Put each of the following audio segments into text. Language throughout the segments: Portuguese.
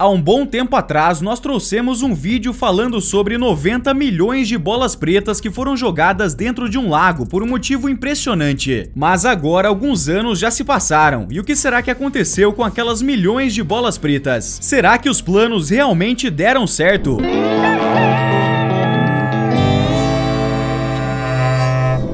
Há um bom tempo atrás, nós trouxemos um vídeo falando sobre 90 milhões de bolas pretas que foram jogadas dentro de um lago por um motivo impressionante. Mas agora alguns anos já se passaram, e o que será que aconteceu com aquelas milhões de bolas pretas? Será que os planos realmente deram certo?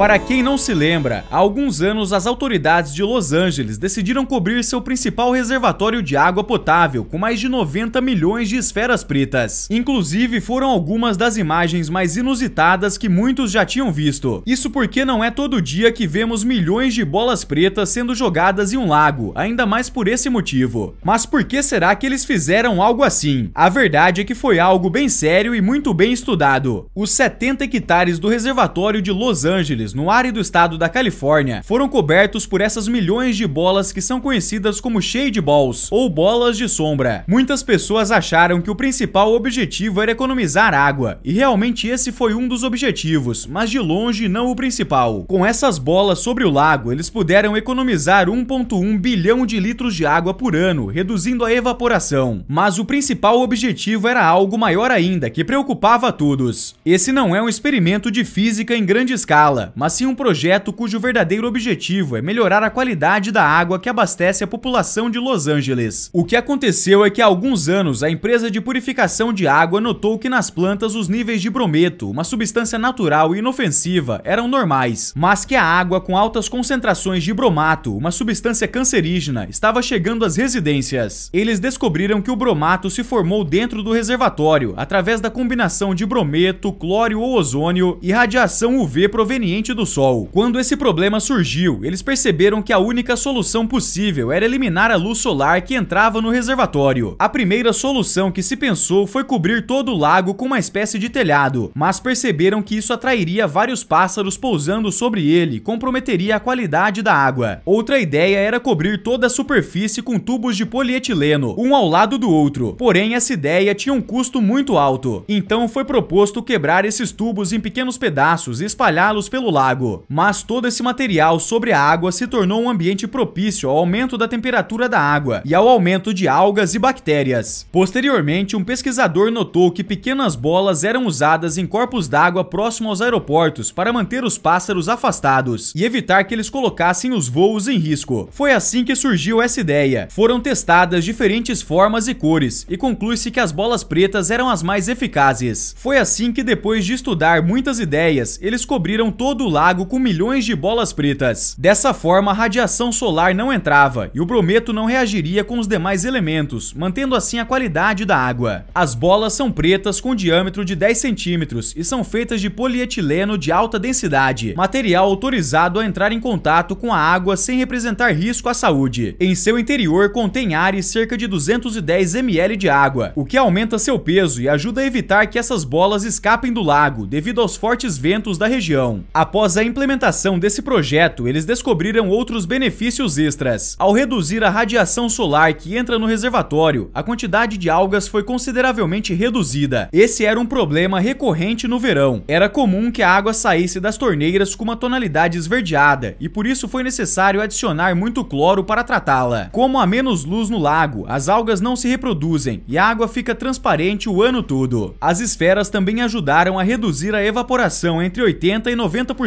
Para quem não se lembra, há alguns anos as autoridades de Los Angeles decidiram cobrir seu principal reservatório de água potável com mais de 90 milhões de esferas pretas. Inclusive foram algumas das imagens mais inusitadas que muitos já tinham visto. Isso porque não é todo dia que vemos milhões de bolas pretas sendo jogadas em um lago, ainda mais por esse motivo. Mas por que será que eles fizeram algo assim? A verdade é que foi algo bem sério e muito bem estudado. Os 70 hectares do reservatório de Los Angeles no árido estado da Califórnia foram cobertos por essas milhões de bolas que são conhecidas como shade balls ou bolas de sombra. Muitas pessoas acharam que o principal objetivo era economizar água, e realmente esse foi um dos objetivos, mas de longe não o principal. Com essas bolas sobre o lago, eles puderam economizar 1.1 bilhão de litros de água por ano, reduzindo a evaporação. Mas o principal objetivo era algo maior ainda, que preocupava a todos. Esse não é um experimento de física em grande escala, mas mas sim um projeto cujo verdadeiro objetivo é melhorar a qualidade da água que abastece a população de Los Angeles. O que aconteceu é que há alguns anos a empresa de purificação de água notou que nas plantas os níveis de brometo, uma substância natural e inofensiva, eram normais, mas que a água com altas concentrações de bromato, uma substância cancerígena, estava chegando às residências. Eles descobriram que o bromato se formou dentro do reservatório através da combinação de brometo, cloro ou ozônio e radiação UV proveniente frente do Sol. Quando esse problema surgiu, eles perceberam que a única solução possível era eliminar a luz solar que entrava no reservatório. A primeira solução que se pensou foi cobrir todo o lago com uma espécie de telhado, mas perceberam que isso atrairia vários pássaros pousando sobre ele, comprometeria a qualidade da água. Outra ideia era cobrir toda a superfície com tubos de polietileno, um ao lado do outro, porém essa ideia tinha um custo muito alto. Então foi proposto quebrar esses tubos em pequenos pedaços e espalhá-los pelo lago. Mas todo esse material sobre a água se tornou um ambiente propício ao aumento da temperatura da água e ao aumento de algas e bactérias. Posteriormente, um pesquisador notou que pequenas bolas eram usadas em corpos d'água próximo aos aeroportos para manter os pássaros afastados e evitar que eles colocassem os voos em risco. Foi assim que surgiu essa ideia. Foram testadas diferentes formas e cores e conclui-se que as bolas pretas eram as mais eficazes. Foi assim que depois de estudar muitas ideias, eles cobriram todo do lago com milhões de bolas pretas. Dessa forma, a radiação solar não entrava e o brometo não reagiria com os demais elementos, mantendo assim a qualidade da água. As bolas são pretas com diâmetro de 10 centímetros e são feitas de polietileno de alta densidade, material autorizado a entrar em contato com a água sem representar risco à saúde. Em seu interior contém ar e cerca de 210 ml de água, o que aumenta seu peso e ajuda a evitar que essas bolas escapem do lago devido aos fortes ventos da região. A Após a implementação desse projeto, eles descobriram outros benefícios extras. Ao reduzir a radiação solar que entra no reservatório, a quantidade de algas foi consideravelmente reduzida. Esse era um problema recorrente no verão. Era comum que a água saísse das torneiras com uma tonalidade esverdeada, e por isso foi necessário adicionar muito cloro para tratá-la. Como há menos luz no lago, as algas não se reproduzem e a água fica transparente o ano todo. As esferas também ajudaram a reduzir a evaporação entre 80% e 90%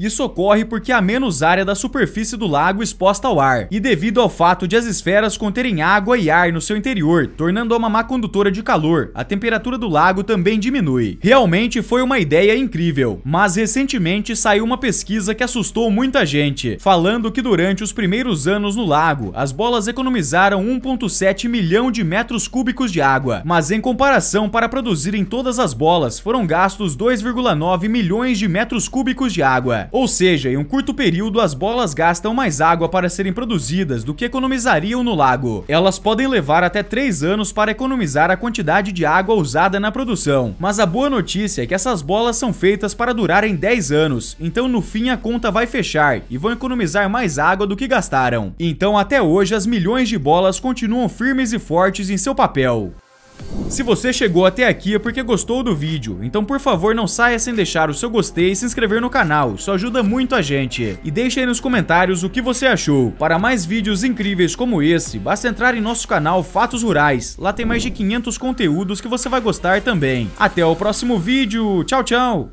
isso ocorre porque há menos área da superfície do lago exposta ao ar, e devido ao fato de as esferas conterem água e ar no seu interior, tornando-a uma má condutora de calor, a temperatura do lago também diminui. Realmente foi uma ideia incrível, mas recentemente saiu uma pesquisa que assustou muita gente, falando que durante os primeiros anos no lago, as bolas economizaram 1,7 milhão de metros cúbicos de água, mas em comparação para produzirem todas as bolas foram gastos 2,9 milhões de metros cúbicos de água. Ou seja, em um curto período, as bolas gastam mais água para serem produzidas do que economizariam no lago. Elas podem levar até 3 anos para economizar a quantidade de água usada na produção. Mas a boa notícia é que essas bolas são feitas para durarem 10 anos, então no fim a conta vai fechar e vão economizar mais água do que gastaram. Então até hoje as milhões de bolas continuam firmes e fortes em seu papel. Se você chegou até aqui é porque gostou do vídeo, então por favor não saia sem deixar o seu gostei e se inscrever no canal, isso ajuda muito a gente. E deixe aí nos comentários o que você achou. Para mais vídeos incríveis como esse, basta entrar em nosso canal Fatos Rurais, lá tem mais de 500 conteúdos que você vai gostar também. Até o próximo vídeo, tchau tchau!